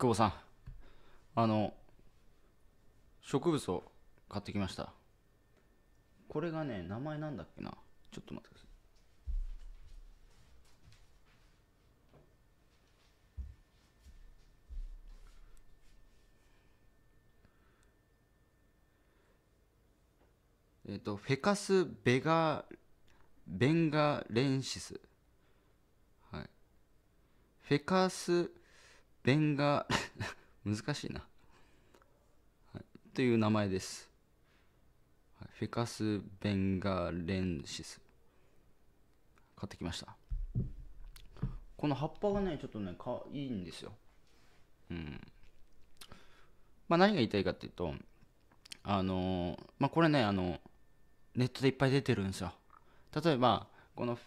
久保さんあの植物を買ってきましたこれがね名前なんだっけなちょっと待ってくださいえっ、ー、とフェカス・ベガ・ベンガ・レンシス、はい、フェカスベンガ難しいな、はい、という名前です、はい、フェカス・ベンガレンシス買ってきましたこの葉っぱがねちょっとねかいいんですようんまあ何が言いたいかっていうとあのー、まあこれねあのネットでいっぱい出てるんですよ例えばこのフ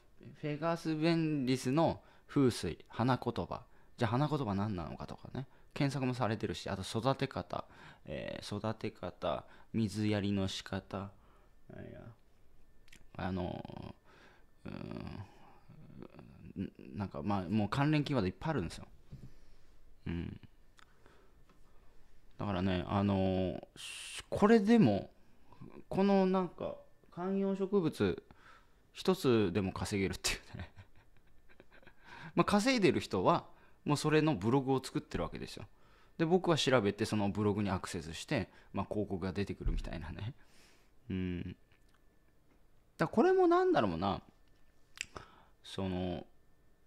ェガス・ベンリスの風水花言葉じゃあ花言葉何なのかとかね検索もされてるしあと育て方、えー、育て方水やりの仕方あのうんなんかまあもう関連キーワードいっぱいあるんですようんだからねあのー、これでもこのなんか観葉植物一つでも稼げるっていうね まあ稼いでる人はもうそれのブログを作ってるわけですよで僕は調べてそのブログにアクセスして、まあ、広告が出てくるみたいなねうんだこれもなんだろうなその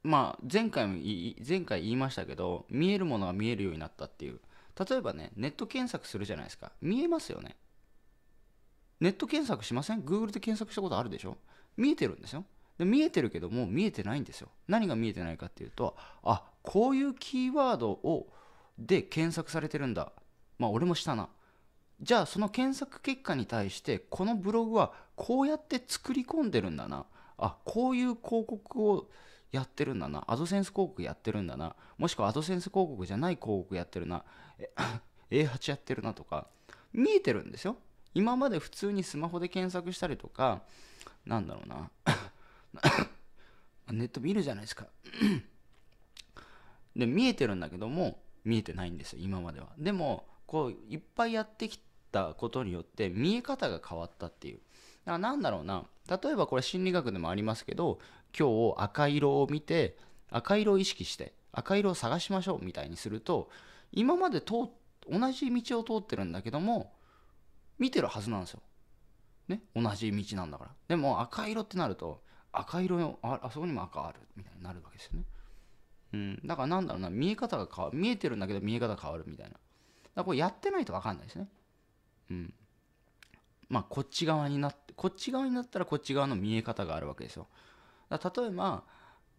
まあ前回も前回言いましたけど見えるものが見えるようになったっていう例えばねネット検索するじゃないですか見えますよねネット検索しません ?Google で検索したことあるでしょ見えてるんですよで見えてるけども見えてないんですよ何が見えてないかっていうとあこういうキーワードをで検索されてるんだまあ俺もしたなじゃあその検索結果に対してこのブログはこうやって作り込んでるんだなあこういう広告をやってるんだなアドセンス広告やってるんだなもしくはアドセンス広告じゃない広告やってるな A8 やってるなとか見えてるんですよ今まで普通にスマホで検索したりとかなんだろうなネット見るじゃないですかで、見えてるんだけども、見えてないんですよ、今までは。でも、こう、いっぱいやってきたことによって、見え方が変わったっていう。だからなんだろうな、例えばこれ心理学でもありますけど、今日赤色を見て、赤色を意識して、赤色を探しましょうみたいにすると、今まで通同じ道を通ってるんだけども、見てるはずなんですよ。ね、同じ道なんだから。でも赤色ってなると、赤色のああそこにも赤あるみたいになるわけですよね。うん、だからなんだろうな見え方が変わ見えてるんだけど見え方変わるみたいな。だからこれやってないと分かんないですね。うん。まあこっち側になってこっち側になったらこっち側の見え方があるわけですよ。だ例えば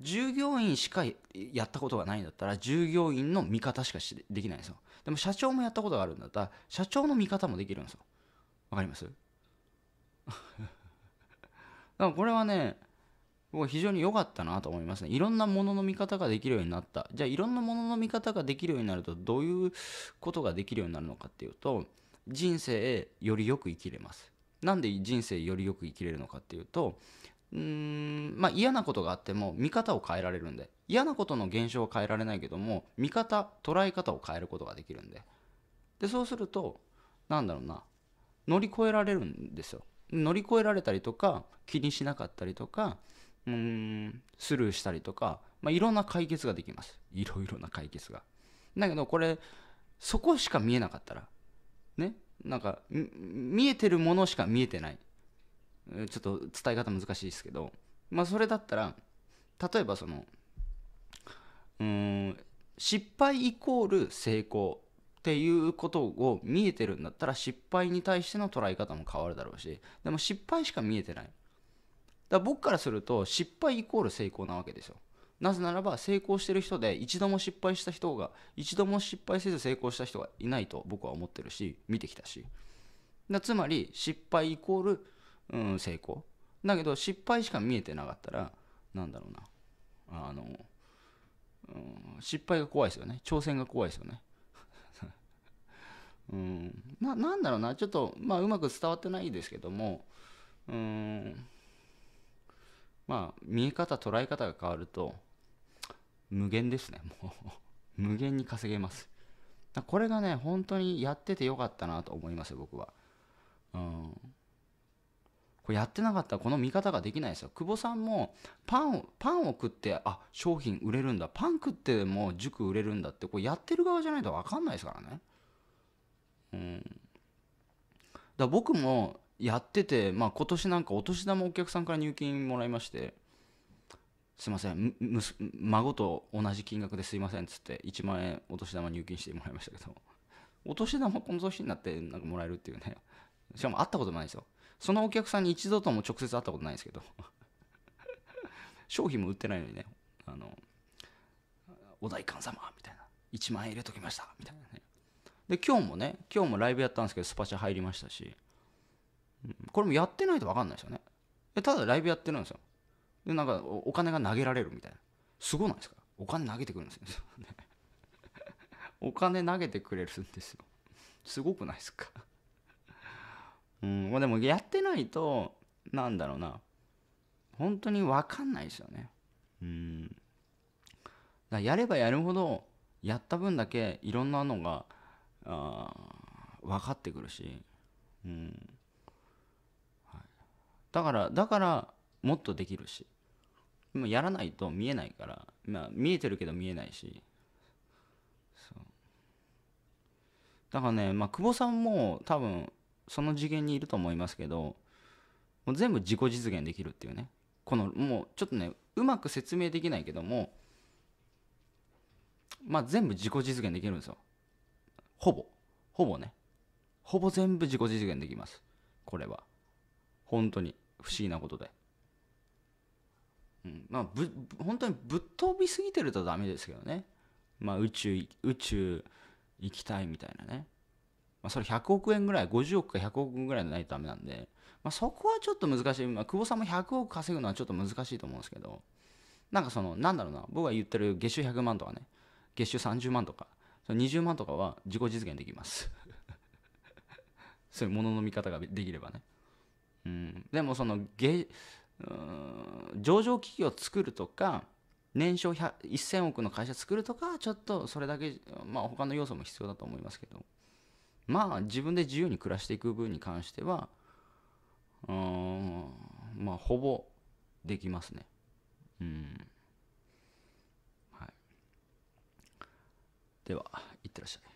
従業員しかやったことがないんだったら従業員の見方しかできないんですよ。でも社長もやったことがあるんだったら社長の見方もできるんですよ。わかります だからこれはね僕は非常に良かったなと思いますね。いろんなものの見方ができるようになった。じゃあいろんなものの見方ができるようになるとどういうことができるようになるのかっていうと人生よりよく生きれます。なんで人生よりよく生きれるのかっていうとうーんまあ、嫌なことがあっても見方を変えられるんで嫌なことの現象は変えられないけども見方捉え方を変えることができるんででそうすると何だろうな乗り越えられるんですよ乗り越えられたりとか気にしなかったりとかうーんスルーしたりとか、まあ、いろんな解決ができますいろいろな解決がだけどこれそこしか見えなかったらねなんか見えてるものしか見えてないちょっと伝え方難しいですけどまあそれだったら例えばそのうん失敗イコール成功っていうことを見えてるんだったら失敗に対しての捉え方も変わるだろうしでも失敗しか見えてないだから僕からすると失敗イコール成功なわけですよなぜならば成功してる人で一度も失敗した人が一度も失敗せず成功した人がいないと僕は思ってるし見てきたしだつまり失敗イコール、うん、成功だけど失敗しか見えてなかったらなんだろうなあの、うん、失敗が怖いですよね挑戦が怖いですよね うんななんだろうなちょっとまあうまく伝わってないですけどもうんまあ、見え方、捉え方が変わると、無限ですね。もう 無限に稼げます。これがね、本当にやっててよかったなと思いますよ、僕は。うん。これやってなかったらこの見方ができないですよ。久保さんもパンを、パンを食って、あ、商品売れるんだ。パン食ってもう塾売れるんだって、これやってる側じゃないと分かんないですからね。うん。だ僕もやってて、まあ、今年なんかお年玉お客さんから入金もらいましてすいません孫と同じ金額ですいませんっつって1万円お年玉入金してもらいましたけどお年玉この年になってなんかもらえるっていうねしかも会ったこともないですよそのお客さんに一度とも直接会ったことないですけど商品も売ってないのにねあのお代官様みたいな1万円入れときましたみたいなねで今日もね今日もライブやったんですけどスパチャ入りましたしこれもやってないと分かんないですよねただライブやってるんですよでなんかお金が投げられるみたいなすごないですかお金投げてくるんですよ お金投げてくれるんですよすごくないですかうんまあでもやってないとなんだろうな本当に分かんないですよねうんだやればやるほどやった分だけいろんなのがあ分かってくるし、うん、だからだからもっとできるしやらないと見えないから、まあ、見えてるけど見えないしそうだからね、まあ、久保さんも多分その次元にいると思いますけどもう全部自己実現できるっていうねこのもうちょっとねうまく説明できないけどもまあ全部自己実現できるんですよほぼほぼねほぼ全部自己実現できますこれは本当に不思議なことで。うん、まあぶ本当にぶっ飛びすぎてるとダメですけどね。まあ宇宙、宇宙行きたいみたいなね。まあそれ100億円ぐらい、50億か100億円ぐらいでないとダメなんで、まあそこはちょっと難しい。まあ久保さんも100億稼ぐのはちょっと難しいと思うんですけど、なんかその、なんだろうな、僕が言ってる月収100万とかね、月収30万とか、その20万とかは自己実現できます そういうものの見方ができればね。でもその下上場企業を作るとか年商1000億の会社作るとかちょっとそれだけまあ他の要素も必要だと思いますけどまあ自分で自由に暮らしていく分に関してはうんまあほぼできますねうんはいではいってらっしゃい